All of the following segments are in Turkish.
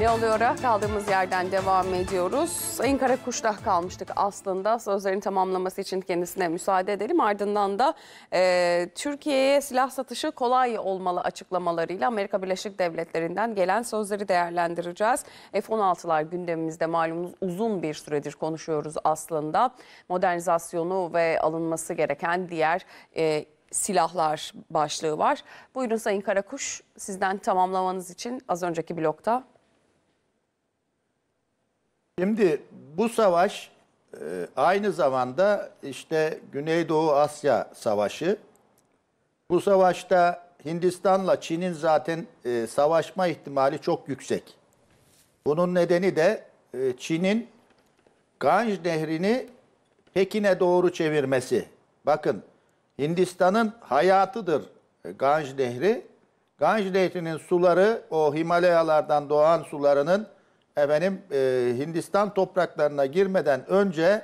Ve alıyor'a kaldığımız yerden devam ediyoruz. Sayın Karakuş'ta kalmıştık aslında. Sözlerin tamamlaması için kendisine müsaade edelim. Ardından da e, Türkiye'ye silah satışı kolay olmalı açıklamalarıyla Amerika Birleşik Devletleri'nden gelen sözleri değerlendireceğiz. F-16'lar gündemimizde malumunuz uzun bir süredir konuşuyoruz aslında. Modernizasyonu ve alınması gereken diğer e, silahlar başlığı var. Buyurun Sayın Karakuş sizden tamamlamanız için az önceki blokta Şimdi bu savaş e, aynı zamanda işte Güneydoğu Asya Savaşı. Bu savaşta Hindistan'la Çin'in zaten e, savaşma ihtimali çok yüksek. Bunun nedeni de e, Çin'in Ganj Nehri'ni Pekin'e doğru çevirmesi. Bakın Hindistan'ın hayatıdır Ganj Nehri. Ganj Nehri'nin suları o Himalayalardan doğan sularının efendim e, Hindistan topraklarına girmeden önce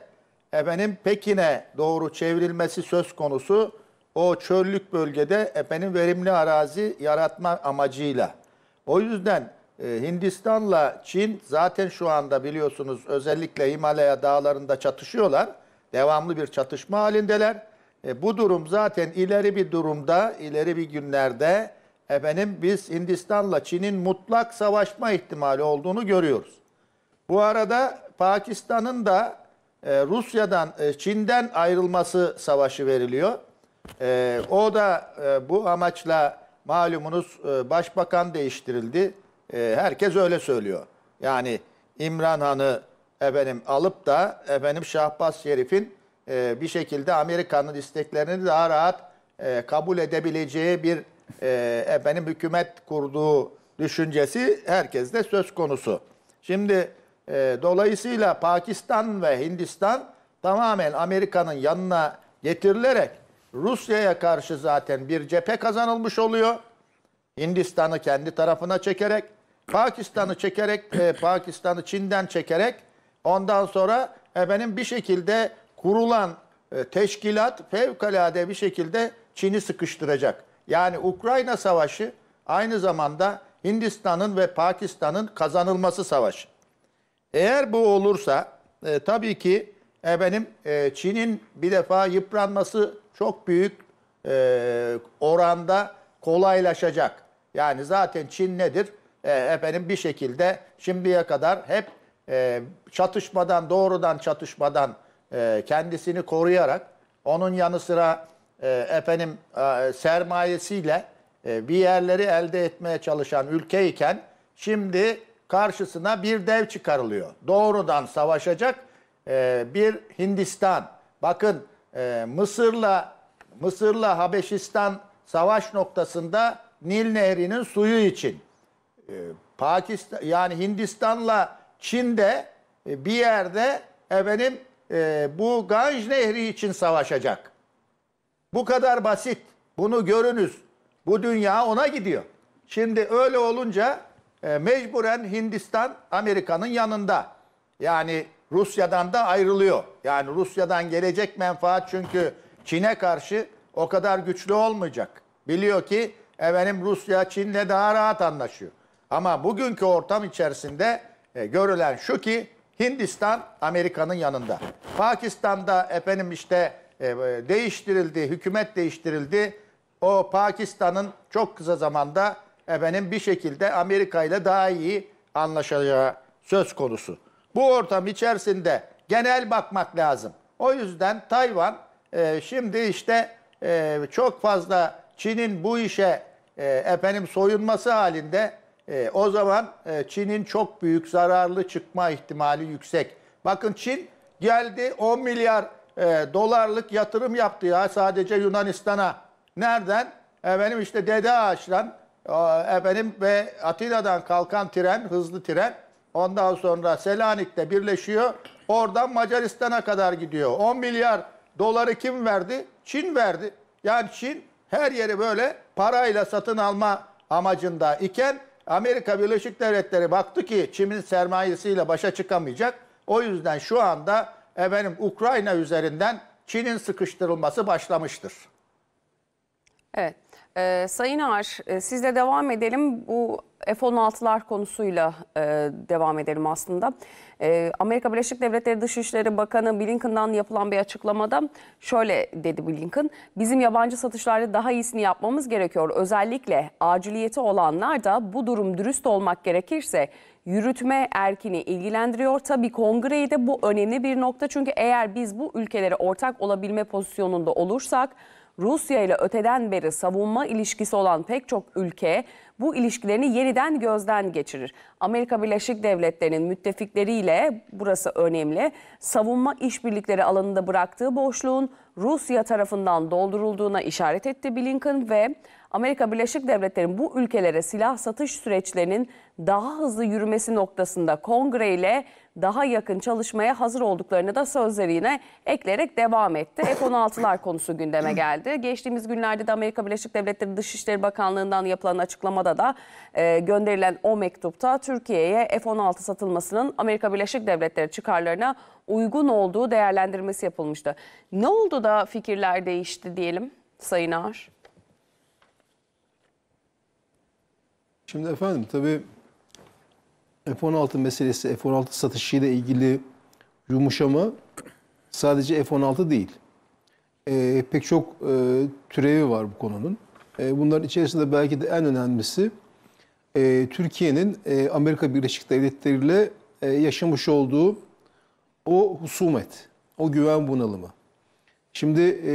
efendim Pekin'e doğru çevrilmesi söz konusu o çöllük bölgede efendim verimli arazi yaratma amacıyla. O yüzden e, Hindistan'la Çin zaten şu anda biliyorsunuz özellikle Himalaya dağlarında çatışıyorlar. Devamlı bir çatışma halindeler. E, bu durum zaten ileri bir durumda, ileri bir günlerde efendim biz Hindistan'la Çin'in mutlak savaşma ihtimali olduğunu görüyoruz. Bu arada Pakistan'ın da e, Rusya'dan, e, Çin'den ayrılması savaşı veriliyor. E, o da e, bu amaçla malumunuz e, başbakan değiştirildi. E, herkes öyle söylüyor. Yani İmran Han'ı efendim alıp da efendim Şahbaz Şerif'in e, bir şekilde Amerika'nın isteklerini daha rahat e, kabul edebileceği bir e, efendim hükümet kurduğu düşüncesi herkeste söz konusu. Şimdi e, dolayısıyla Pakistan ve Hindistan tamamen Amerika'nın yanına getirilerek Rusya'ya karşı zaten bir cephe kazanılmış oluyor. Hindistan'ı kendi tarafına çekerek, Pakistan'ı çekerek, e, Pakistan'ı Çin'den çekerek ondan sonra efendim bir şekilde kurulan e, teşkilat fevkalade bir şekilde Çin'i sıkıştıracak. Yani Ukrayna Savaşı aynı zamanda Hindistan'ın ve Pakistan'ın kazanılması savaşı. Eğer bu olursa e, tabii ki efendim e, Çin'in bir defa yıpranması çok büyük e, oranda kolaylaşacak. Yani zaten Çin nedir? E, efendim bir şekilde şimdiye kadar hep e, çatışmadan doğrudan çatışmadan e, kendisini koruyarak onun yanı sıra e, efendim e, sermayesiyle e, bir yerleri elde etmeye çalışan ülke iken şimdi karşısına bir dev çıkarılıyor. Doğrudan savaşacak e, bir Hindistan. Bakın e, Mısır'la Mısır'la Habeşistan savaş noktasında Nil Nehri'nin suyu için e, Pakistan yani Hindistan'la Çin'de e, bir yerde efendim e, bu Ganj Nehri için savaşacak. Bu kadar basit. Bunu görünüz. Bu dünya ona gidiyor. Şimdi öyle olunca e, mecburen Hindistan Amerika'nın yanında. Yani Rusya'dan da ayrılıyor. Yani Rusya'dan gelecek menfaat çünkü Çin'e karşı o kadar güçlü olmayacak. Biliyor ki efendim Rusya Çin'le daha rahat anlaşıyor. Ama bugünkü ortam içerisinde e, görülen şu ki Hindistan Amerika'nın yanında. Pakistan'da efendim işte e, değiştirildi, hükümet değiştirildi. O Pakistan'ın çok kısa zamanda efendim bir şekilde Amerika ile daha iyi anlaşacağı söz konusu. Bu ortam içerisinde genel bakmak lazım. O yüzden Tayvan e, şimdi işte e, çok fazla Çin'in bu işe e, efendim soyunması halinde e, o zaman e, Çin'in çok büyük zararlı çıkma ihtimali yüksek. Bakın Çin geldi 10 milyar e, dolarlık yatırım yaptı ya sadece Yunanistan'a. Nereden? Efendim işte Dede Ağaç'tan e, efendim ve Atina'dan kalkan tren, hızlı tren. Ondan sonra Selanik'te birleşiyor. Oradan Macaristan'a kadar gidiyor. 10 milyar doları kim verdi? Çin verdi. Yani Çin her yeri böyle parayla satın alma amacında iken Amerika Birleşik Devletleri baktı ki Çin'in sermayesiyle başa çıkamayacak. O yüzden şu anda efendim Ukrayna üzerinden Çin'in sıkıştırılması başlamıştır. Evet. Ee, Sayın Ağar, e, sizle devam edelim. Bu F-16'lar konusuyla e, devam edelim aslında. E, Amerika Birleşik Devletleri Dışişleri Bakanı Blinken'dan yapılan bir açıklamada şöyle dedi Blinken. Bizim yabancı satışlarda daha iyisini yapmamız gerekiyor. Özellikle aciliyeti olanlar da bu durum dürüst olmak gerekirse yürütme erkini ilgilendiriyor. tabi kongreyi de bu önemli bir nokta çünkü eğer biz bu ülkelere ortak olabilme pozisyonunda olursak Rusya ile öteden beri savunma ilişkisi olan pek çok ülke bu ilişkilerini yeniden gözden geçirir. Amerika Birleşik Devletleri'nin müttefikleriyle burası önemli. Savunma işbirlikleri alanında bıraktığı boşluğun Rusya tarafından doldurulduğuna işaret etti Blinken ve Amerika Birleşik Devletleri'nin bu ülkelere silah satış süreçlerinin daha hızlı yürümesi noktasında Kongre ile daha yakın çalışmaya hazır olduklarını da sözlerine ekleyerek devam etti. F-16'lar konusu gündeme geldi. Geçtiğimiz günlerde de Amerika Birleşik Devletleri Dışişleri Bakanlığı'ndan yapılan açıklamada da e, gönderilen o mektupta Türkiye'ye F-16 satılmasının Amerika Birleşik Devletleri çıkarlarına uygun olduğu değerlendirmesi yapılmıştı. Ne oldu da fikirler değişti diyelim Sayın Ağar? Şimdi efendim tabii F-16 meselesi, F-16 satışıyla ilgili yumuşama sadece F-16 değil. E, pek çok e, türevi var bu konunun. E, bunların içerisinde belki de en önemlisi e, Türkiye'nin e, Amerika Birleşik Devletleri ile e, yaşamış olduğu o husumet, o güven bunalımı. Şimdi e,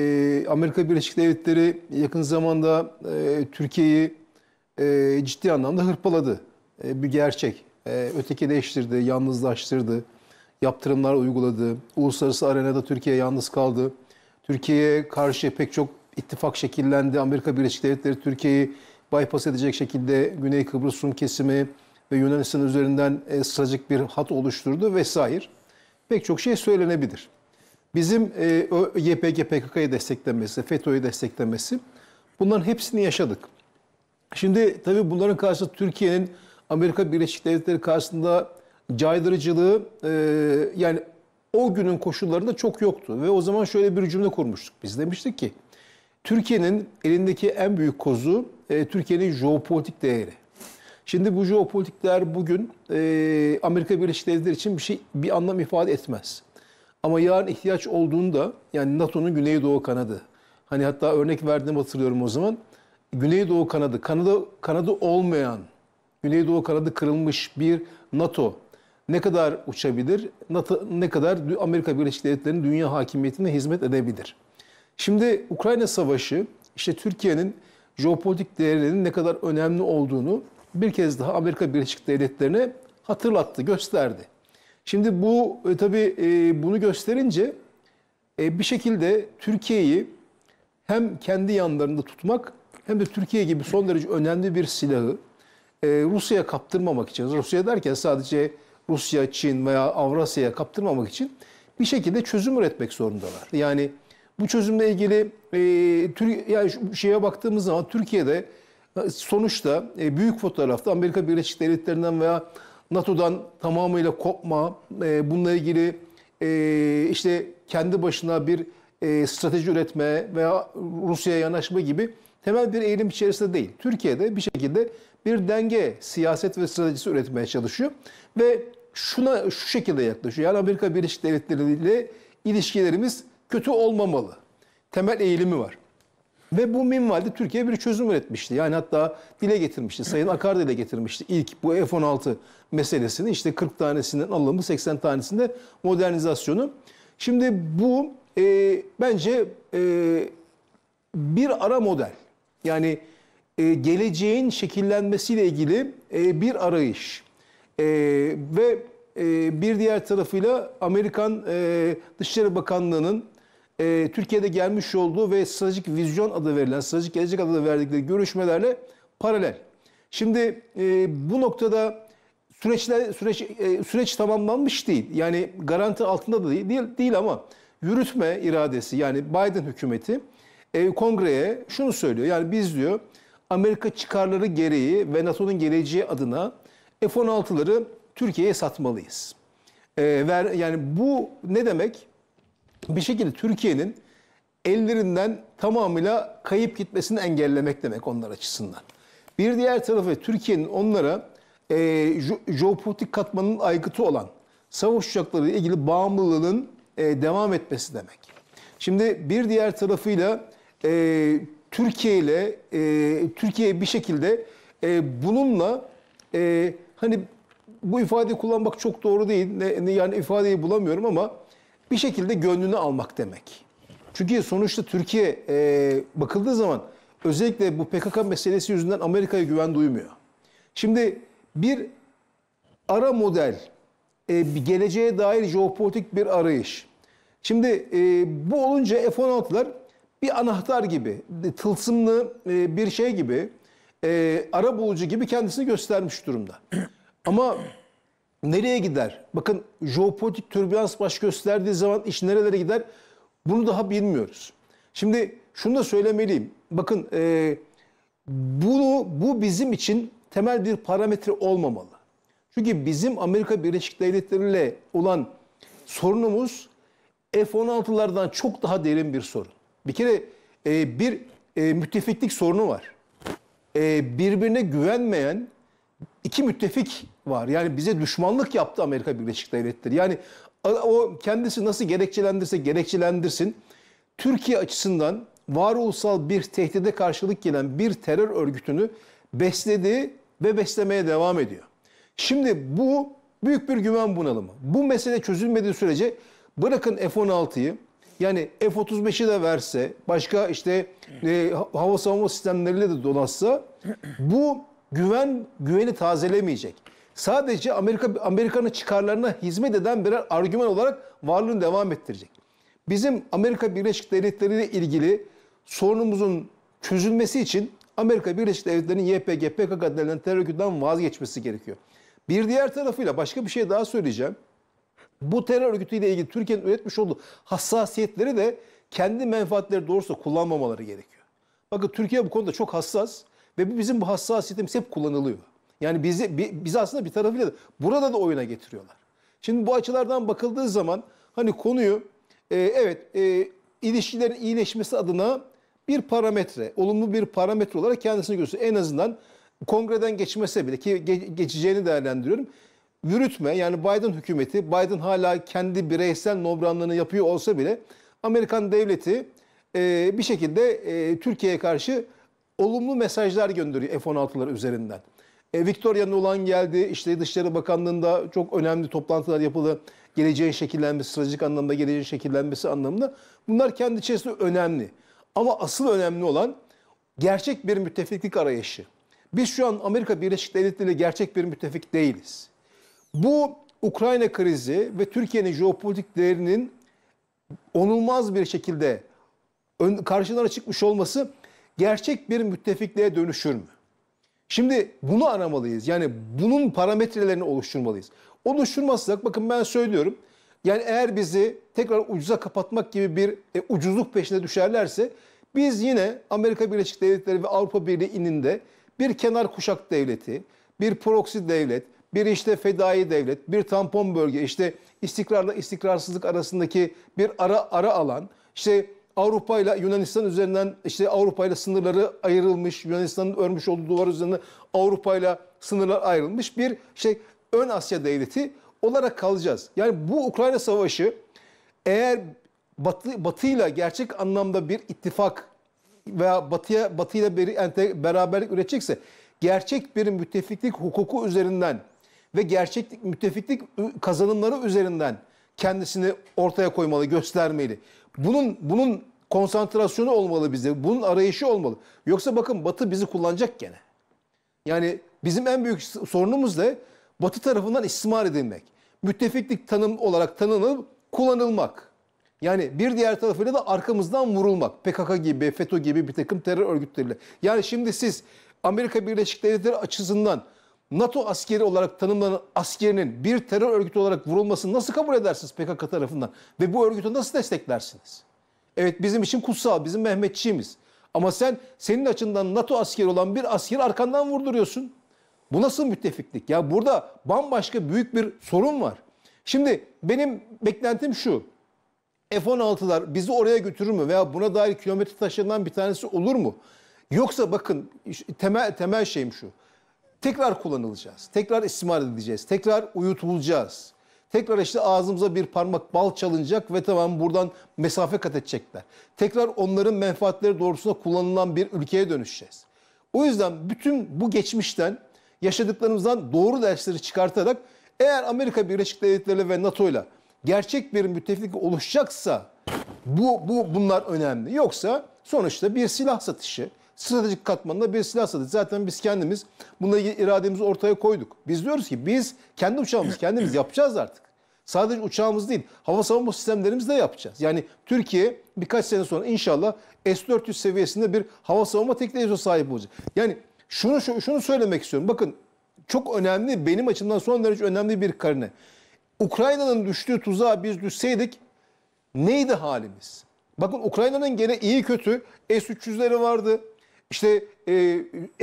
Amerika Birleşik Devletleri yakın zamanda e, Türkiye'yi e, ciddi anlamda hırpaladı. E, bir gerçek e, ötekileştirdi, yalnızlaştırdı, yaptırımlar uyguladı. Uluslararası arenada Türkiye yalnız kaldı. Türkiye'ye karşı pek çok ittifak şekillendi. Amerika Birleşik Devletleri Türkiye'yi bypass edecek şekilde Güney Kıbrıs Rum kesimi ve Yunanistan üzerinden e, bir hat oluşturdu vesaire. Pek çok şey söylenebilir. Bizim e, YPG PKK'yı desteklemesi, FETÖ'yü desteklemesi bunların hepsini yaşadık. Şimdi tabii bunların karşısında Türkiye'nin Amerika Birleşik Devletleri karşısında caydırıcılığı e, yani o günün koşullarında çok yoktu. Ve o zaman şöyle bir cümle kurmuştuk. Biz demiştik ki Türkiye'nin elindeki en büyük kozu e, Türkiye'nin jeopolitik değeri. Şimdi bu jeopolitik değer bugün e, Amerika Birleşik Devletleri için bir şey bir anlam ifade etmez. Ama yarın ihtiyaç olduğunda yani NATO'nun Güneydoğu kanadı. Hani hatta örnek verdiğimi hatırlıyorum o zaman. Güneydoğu kanadı, Kanada, kanadı olmayan Güneydoğu kanadı kırılmış bir NATO ne kadar uçabilir, NATO, ne kadar Amerika Birleşik Devletleri'nin dünya hakimiyetine hizmet edebilir. Şimdi Ukrayna Savaşı işte Türkiye'nin jeopolitik değerinin ne kadar önemli olduğunu bir kez daha Amerika Birleşik Devletleri'ne hatırlattı, gösterdi. Şimdi bu e, tabii e, bunu gösterince e, bir şekilde Türkiye'yi hem kendi yanlarında tutmak hem de Türkiye gibi son derece önemli bir silahı e, Rusya'ya kaptırmamak için, Rusya derken sadece Rusya, Çin veya Avrasya'ya kaptırmamak için bir şekilde çözüm üretmek zorundalar. Yani bu çözümle ilgili e, Tür yani şeye baktığımız zaman Türkiye'de e, sonuçta e, büyük fotoğrafta Amerika Birleşik Devletleri'nden veya NATO'dan tamamıyla kopma, e, bununla ilgili e, işte kendi başına bir e, strateji üretme veya Rusya'ya yanaşma gibi temel bir eğilim içerisinde değil. Türkiye'de bir şekilde bir denge siyaset ve stratejisi üretmeye çalışıyor. Ve şuna şu şekilde yaklaşıyor. Yani Amerika Birleşik Devletleri ile ilişkilerimiz kötü olmamalı. Temel eğilimi var. Ve bu minvalde Türkiye bir çözüm üretmişti. Yani hatta dile getirmişti. Sayın Akar dile getirmişti. İlk bu F-16 meselesini işte 40 tanesinden alımı 80 tanesinde modernizasyonu. Şimdi bu e, bence e, bir ara model. Yani e, geleceğin şekillenmesiyle ilgili e, bir arayış. E, ve e, bir diğer tarafıyla Amerikan e, Dışişleri Bakanlığı'nın e, Türkiye'de gelmiş olduğu ve stratejik vizyon adı verilen, stratejik gelecek adı verdikleri görüşmelerle paralel. Şimdi e, bu noktada süreçler süreç e, süreç tamamlanmış değil. Yani garanti altında da değil, değil, değil ama yürütme iradesi yani Biden hükümeti e, kongreye şunu söylüyor. Yani biz diyor Amerika çıkarları gereği ve NATO'nun geleceği adına F-16'ları Türkiye'ye satmalıyız. Ee, yani bu ne demek? Bir şekilde Türkiye'nin ellerinden tamamıyla kayıp gitmesini engellemek demek onlar açısından. Bir diğer tarafı Türkiye'nin onlara e, jeopolitik katmanın aygıtı olan savaş uçakları ile ilgili bağımlılığının e, devam etmesi demek. Şimdi bir diğer tarafıyla e, Türkiye ile e, Türkiye bir şekilde e, bununla e, hani bu ifadeyi kullanmak çok doğru değil. Ne, ne, yani ifadeyi bulamıyorum ama bir şekilde gönlünü almak demek. Çünkü sonuçta Türkiye e, bakıldığı zaman özellikle bu PKK meselesi yüzünden Amerika'ya güven duymuyor. Şimdi bir ara model, e, bir geleceğe dair jeopolitik bir arayış. Şimdi e, bu olunca F-16'lar bir anahtar gibi, tılsımlı e, bir şey gibi, e, ara bulucu gibi kendisini göstermiş durumda. Ama nereye gider? Bakın jeopolitik türbülans baş gösterdiği zaman iş nerelere gider? Bunu daha bilmiyoruz. Şimdi şunu da söylemeliyim. Bakın e, bunu bu bizim için temel bir parametre olmamalı. Çünkü bizim Amerika Birleşik Devletleri ile olan sorunumuz F-16'lardan çok daha derin bir sorun. Bir kere e, bir e, müttefiklik sorunu var. E, birbirine güvenmeyen iki müttefik var. Yani bize düşmanlık yaptı Amerika Birleşik Devletleri. Yani o kendisi nasıl gerekçelendirse gerekçelendirsin. Türkiye açısından varoluşsal bir tehdide karşılık gelen bir terör örgütünü besledi ve beslemeye devam ediyor. Şimdi bu büyük bir güven bunalımı. Bu mesele çözülmediği sürece bırakın F-16'yı, yani F-35'i de verse, başka işte e, hava savunma sistemleriyle de donatsa bu güven güveni tazelemeyecek. Sadece Amerika Amerika'nın çıkarlarına hizmet eden birer argüman olarak varlığını devam ettirecek. Bizim Amerika Birleşik Devletleri ile ilgili sorunumuzun çözülmesi için Amerika Birleşik Devletleri'nin YPG, PKK denilen terör vazgeçmesi gerekiyor. Bir diğer tarafıyla başka bir şey daha söyleyeceğim. Bu terör örgütüyle ilgili Türkiye'nin üretmiş olduğu hassasiyetleri de kendi menfaatleri doğrusu kullanmamaları gerekiyor. Bakın Türkiye bu konuda çok hassas ve bizim bu hassasiyetimiz hep kullanılıyor. Yani bizi biz aslında bir tarafıyla da burada da oyuna getiriyorlar. Şimdi bu açılardan bakıldığı zaman hani konuyu e, evet e, ilişkilerin iyileşmesi adına bir parametre, olumlu bir parametre olarak kendisini gösteriyor. En azından kongreden geçmese bile ki geçeceğini değerlendiriyorum yürütme yani Biden hükümeti, Biden hala kendi bireysel nobranlığını yapıyor olsa bile Amerikan devleti e, bir şekilde e, Türkiye'ye karşı olumlu mesajlar gönderiyor F-16'lar üzerinden. E, Victoria Nuland geldi, işte Dışişleri Bakanlığı'nda çok önemli toplantılar yapıldı. Geleceğin şekillenmesi, stratejik anlamda geleceğin şekillenmesi anlamında. Bunlar kendi içerisinde önemli. Ama asıl önemli olan gerçek bir müttefiklik arayışı. Biz şu an Amerika Birleşik Devletleri ile gerçek bir müttefik değiliz. Bu Ukrayna krizi ve Türkiye'nin jeopolitik değerinin onulmaz bir şekilde ön, karşılarına çıkmış olması gerçek bir müttefikliğe dönüşür mü? Şimdi bunu aramalıyız. Yani bunun parametrelerini oluşturmalıyız. Oluşturmazsak bakın ben söylüyorum. Yani eğer bizi tekrar ucuza kapatmak gibi bir e, ucuzluk peşine düşerlerse biz yine Amerika Birleşik Devletleri ve Avrupa Birliği'nin de bir kenar kuşak devleti, bir proxy devlet, bir işte fedai devlet, bir tampon bölge, işte istikrarla istikrarsızlık arasındaki bir ara ara alan, işte Avrupa ile Yunanistan üzerinden işte Avrupa ile sınırları ayrılmış, Yunanistan'ın örmüş olduğu duvar üzerinden Avrupa ile sınırlar ayrılmış bir şey ön Asya devleti olarak kalacağız. Yani bu Ukrayna savaşı eğer Batı Batı'yla gerçek anlamda bir ittifak veya Batı'ya Batı'yla bir beraberlik üretecekse gerçek bir müttefiklik hukuku üzerinden ve gerçek müttefiklik kazanımları üzerinden kendisini ortaya koymalı, göstermeli. Bunun bunun konsantrasyonu olmalı bizde. Bunun arayışı olmalı. Yoksa bakın Batı bizi kullanacak gene. Yani bizim en büyük sorunumuz da Batı tarafından istismar edilmek. Müttefiklik tanım olarak tanınıp kullanılmak. Yani bir diğer tarafıyla da arkamızdan vurulmak. PKK gibi, FETÖ gibi bir takım terör örgütleriyle. Yani şimdi siz Amerika Birleşik Devletleri açısından NATO askeri olarak tanımlanan askerinin bir terör örgütü olarak vurulmasını nasıl kabul edersiniz PKK tarafından? Ve bu örgütü nasıl desteklersiniz? Evet bizim için kutsal, bizim Mehmetçiğimiz. Ama sen senin açından NATO askeri olan bir askeri arkandan vurduruyorsun. Bu nasıl müttefiklik? Ya burada bambaşka büyük bir sorun var. Şimdi benim beklentim şu. F-16'lar bizi oraya götürür mü veya buna dair kilometre taşından bir tanesi olur mu? Yoksa bakın temel temel şeyim şu tekrar kullanılacağız. Tekrar istimal edileceğiz. Tekrar uyutulacağız. Tekrar işte ağzımıza bir parmak bal çalınacak ve tamam buradan mesafe kat edecekler. Tekrar onların menfaatleri doğrultusunda kullanılan bir ülkeye dönüşeceğiz. O yüzden bütün bu geçmişten yaşadıklarımızdan doğru dersleri çıkartarak eğer Amerika Birleşik Devletleri ve NATO ile gerçek bir müttefik oluşacaksa bu, bu bunlar önemli. Yoksa sonuçta bir silah satışı, stratejik katmanında bir silah satış. Zaten biz kendimiz bununla ilgili irademizi ortaya koyduk. Biz diyoruz ki biz kendi uçağımız kendimiz yapacağız artık. Sadece uçağımız değil, hava savunma sistemlerimizi de yapacağız. Yani Türkiye birkaç sene sonra inşallah S-400 seviyesinde bir hava savunma teknolojisine sahip olacak. Yani şunu şunu söylemek istiyorum. Bakın çok önemli, benim açımdan son derece önemli bir karine. Ukrayna'nın düştüğü tuzağa biz düşseydik neydi halimiz? Bakın Ukrayna'nın gene iyi kötü S-300'leri vardı, işte e,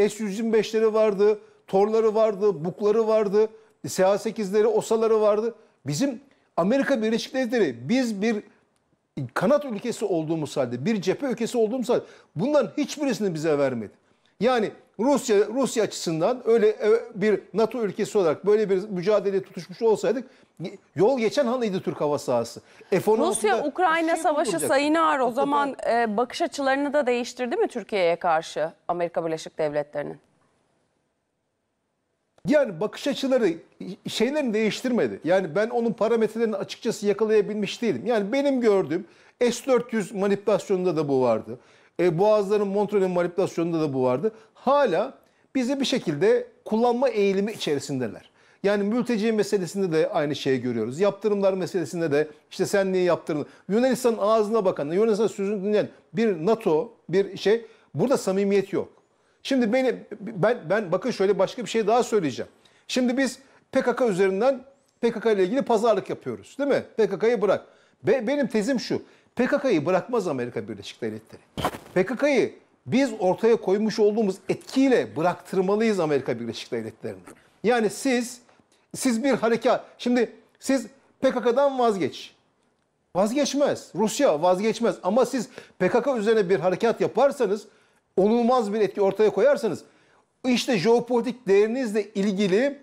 S-125'leri vardı, torları vardı, bukları vardı, SH-8'leri, OSA'ları vardı. Bizim Amerika Birleşik Devletleri biz bir kanat ülkesi olduğumuz halde, bir cephe ülkesi olduğumuz halde bunların hiçbirisini bize vermedi. Yani Rusya Rusya açısından öyle e, bir NATO ülkesi olarak böyle bir mücadele tutuşmuş olsaydık yol geçen hanıydı Türk hava sahası. E, Rusya Ukrayna şey savaşı Sayın Ağar o zaman e, bakış açılarını da değiştirdi mi Türkiye'ye karşı Amerika Birleşik Devletleri'nin? Yani bakış açıları şeylerini değiştirmedi. Yani ben onun parametrelerini açıkçası yakalayabilmiş değilim. Yani benim gördüğüm S-400 manipülasyonunda da bu vardı. E, Boğazların Montreux'un manipülasyonunda da bu vardı hala bizi bir şekilde kullanma eğilimi içerisindeler. Yani mülteci meselesinde de aynı şeyi görüyoruz. Yaptırımlar meselesinde de işte sen niye yaptırın? Yunanistan'ın ağzına bakan, Yunanistan sözünü dinleyen bir NATO, bir şey burada samimiyet yok. Şimdi beni ben ben bakın şöyle başka bir şey daha söyleyeceğim. Şimdi biz PKK üzerinden PKK ile ilgili pazarlık yapıyoruz değil mi? PKK'yı bırak. Be, benim tezim şu. PKK'yı bırakmaz Amerika Birleşik Devletleri. PKK'yı biz ortaya koymuş olduğumuz etkiyle bıraktırmalıyız Amerika Birleşik Devletleri'ni. Yani siz siz bir harekat şimdi siz PKK'dan vazgeç. Vazgeçmez. Rusya vazgeçmez ama siz PKK üzerine bir harekat yaparsanız onulmaz bir etki ortaya koyarsanız işte jeopolitik değerinizle ilgili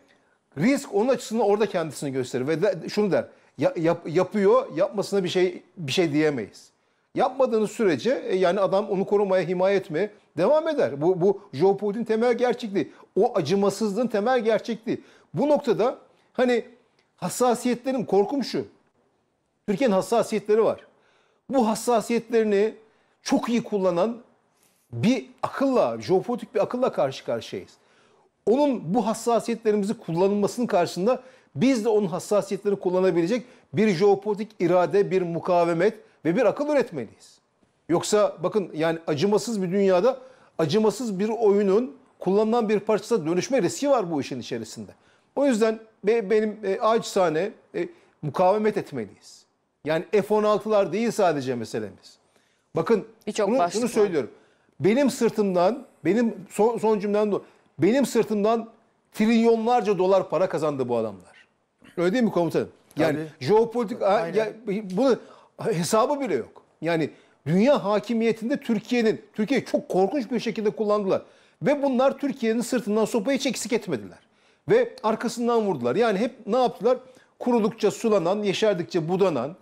risk onun açısından orada kendisini gösterir ve de, şunu der. yap, yapıyor, yapmasına bir şey bir şey diyemeyiz. Yapmadığınız sürece e, yani adam onu korumaya, himaye etmeye devam eder. Bu, bu jeopolitiğin temel gerçekliği. O acımasızlığın temel gerçekliği. Bu noktada hani hassasiyetlerim korkum şu. Türkiye'nin hassasiyetleri var. Bu hassasiyetlerini çok iyi kullanan bir akılla, jeopolitik bir akılla karşı karşıyayız. Onun bu hassasiyetlerimizi kullanılmasının karşısında biz de onun hassasiyetlerini kullanabilecek bir jeopolitik irade, bir mukavemet, ve bir akıl üretmeliyiz. Yoksa bakın yani acımasız bir dünyada acımasız bir oyunun kullanılan bir parçasına dönüşme riski var bu işin içerisinde. O yüzden benim e, acizane e, mukavemet etmeliyiz. Yani F-16'lar değil sadece meselemiz. Bakın bunu, bunu söylüyorum. Benim sırtımdan, benim son, son cümlem de benim sırtımdan trilyonlarca dolar para kazandı bu adamlar. Öyle değil mi komutanım? Yani Tabii. jeopolitik Aynen. ya, bunu hesabı bile yok. Yani dünya hakimiyetinde Türkiye'nin, Türkiye çok korkunç bir şekilde kullandılar. Ve bunlar Türkiye'nin sırtından sopayı hiç eksik etmediler. Ve arkasından vurdular. Yani hep ne yaptılar? Kurudukça sulanan, yeşerdikçe budanan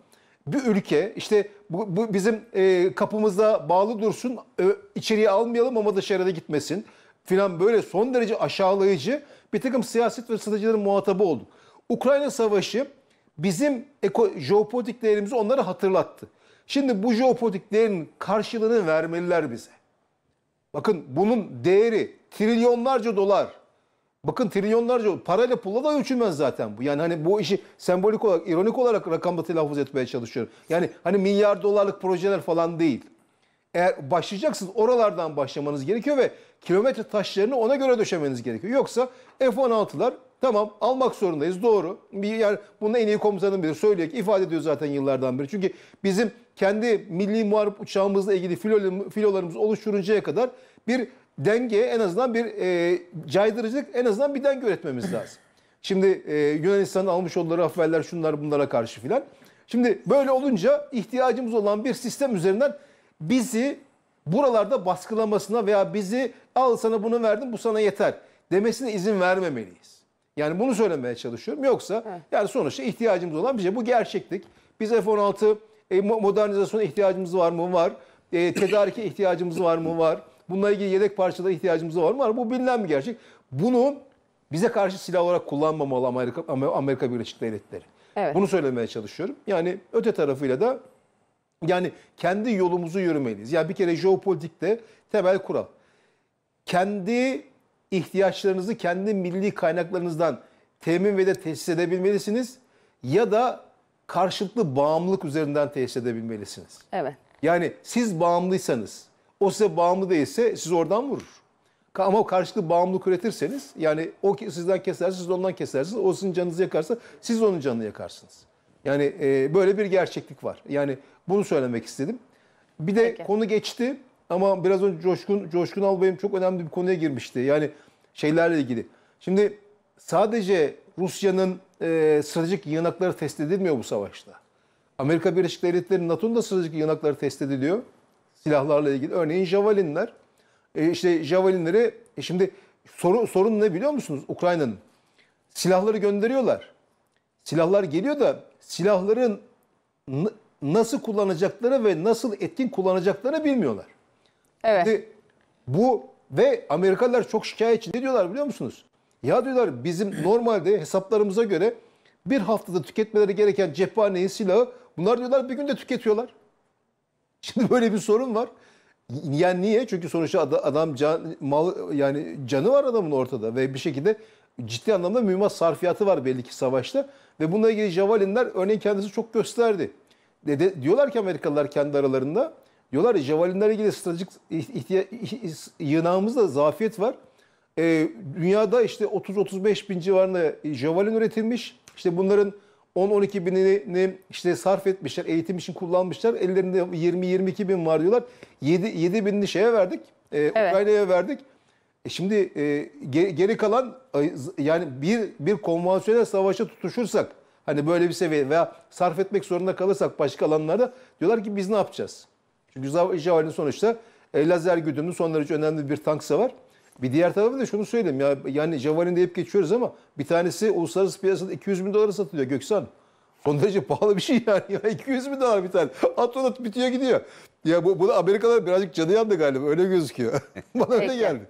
bir ülke. İşte bu, bu bizim e, kapımızda bağlı dursun, e, içeriye almayalım ama dışarıda gitmesin filan böyle son derece aşağılayıcı bir takım siyaset ve stratejilerin muhatabı olduk. Ukrayna Savaşı bizim eko, jeopolitik değerimizi onlara hatırlattı. Şimdi bu jeopolitik değerin karşılığını vermeliler bize. Bakın bunun değeri trilyonlarca dolar. Bakın trilyonlarca parayla pulla da ölçülmez zaten bu. Yani hani bu işi sembolik olarak, ironik olarak rakamla telaffuz etmeye çalışıyorum. Yani hani milyar dolarlık projeler falan değil. Eğer başlayacaksınız oralardan başlamanız gerekiyor ve kilometre taşlarını ona göre döşemeniz gerekiyor. Yoksa F-16'lar Tamam almak zorundayız doğru. Bir yer bunu en iyi komutanım bilir. Söylüyor ki ifade ediyor zaten yıllardan beri. Çünkü bizim kendi milli muharip uçağımızla ilgili filolarımız oluşturuncaya kadar bir denge en azından bir e, caydırıcılık en azından bir denge üretmemiz lazım. Şimdi e, Yunanistan'ın almış oldukları rafaeller şunlar bunlara karşı filan. Şimdi böyle olunca ihtiyacımız olan bir sistem üzerinden bizi buralarda baskılamasına veya bizi al sana bunu verdim bu sana yeter demesine izin vermemeliyiz. Yani bunu söylemeye çalışıyorum. Yoksa evet. yani sonuçta ihtiyacımız olan bir şey. Bu gerçeklik. Biz F-16 e, modernizasyona ihtiyacımız var mı? Var. E, tedarike ihtiyacımız var mı? Var. Bununla ilgili yedek parçalara ihtiyacımız var mı? Var. Bu bilinen bir gerçek. Bunu bize karşı silah olarak kullanmamalı Amerika, Amerika Birleşik Devletleri. Evet. Bunu söylemeye çalışıyorum. Yani öte tarafıyla da yani kendi yolumuzu yürümeliyiz. Yani bir kere jeopolitikte temel kural. Kendi ihtiyaçlarınızı kendi milli kaynaklarınızdan temin ve de tesis edebilmelisiniz ya da karşılıklı bağımlılık üzerinden tesis edebilmelisiniz. Evet. Yani siz bağımlıysanız, o size bağımlı değilse siz oradan vurur. Ama karşılıklı bağımlılık üretirseniz, yani o sizden keserse siz ondan kesersiniz, o sizin canınızı yakarsa siz onun canını yakarsınız. Yani e, böyle bir gerçeklik var. Yani bunu söylemek istedim. Bir de Peki. konu geçti. Ama biraz önce Coşkun, Coşkun Albay'ım çok önemli bir konuya girmişti. Yani şeylerle ilgili. Şimdi sadece Rusya'nın e, stratejik yanakları test edilmiyor bu savaşta. Amerika Birleşik Devletleri, NATO'nun da stratejik yanakları test ediliyor. Silahlarla ilgili. Örneğin Javelinler. E, işte Javelinleri e şimdi sorun, sorun ne biliyor musunuz Ukrayna'nın? Silahları gönderiyorlar. Silahlar geliyor da silahların nasıl kullanacakları ve nasıl etkin kullanacaklarını bilmiyorlar. Evet. Şimdi bu ve Amerikalılar çok şikayetçi. Ne diyorlar biliyor musunuz? Ya diyorlar bizim normalde hesaplarımıza göre bir haftada tüketmeleri gereken cephaneyi, silahı bunlar diyorlar bir günde tüketiyorlar. Şimdi böyle bir sorun var. Yani niye? Çünkü sonuçta adam can, mal yani canı var adamın ortada ve bir şekilde ciddi anlamda mühimmat sarfiyatı var belli ki savaşta ve bununla ilgili Javalinler örneğin kendisi çok gösterdi. De, de, diyorlar ki Amerikalılar kendi aralarında Diyorlar ya Javelinlerle ilgili stratejik yığınağımızda zafiyet var. E, dünyada işte 30-35 bin civarında Javelin üretilmiş. İşte bunların 10-12 binini işte sarf etmişler, eğitim için kullanmışlar. Ellerinde 20-22 bin var diyorlar. 7, 7 binini şeye verdik, e, evet. Ukrayna'ya verdik. E şimdi e, geri, geri kalan yani bir bir konvansiyonel savaşa tutuşursak hani böyle bir seviye veya sarf etmek zorunda kalırsak başka alanlarda diyorlar ki biz ne yapacağız? Çünkü Javal'in sonuçta e, lazer güdümlü son derece önemli bir tank savar. Bir diğer tarafı da şunu söyleyeyim. Ya, yani Javalin deyip geçiyoruz ama bir tanesi uluslararası piyasada 200 bin dolara satılıyor Göksan. Son derece pahalı bir şey yani. Ya 200 bin dolar bir tane. At at bitiyor gidiyor. Ya bu, bunu Amerikalılar birazcık canı yandı galiba. Öyle gözüküyor. Bana öyle geldi.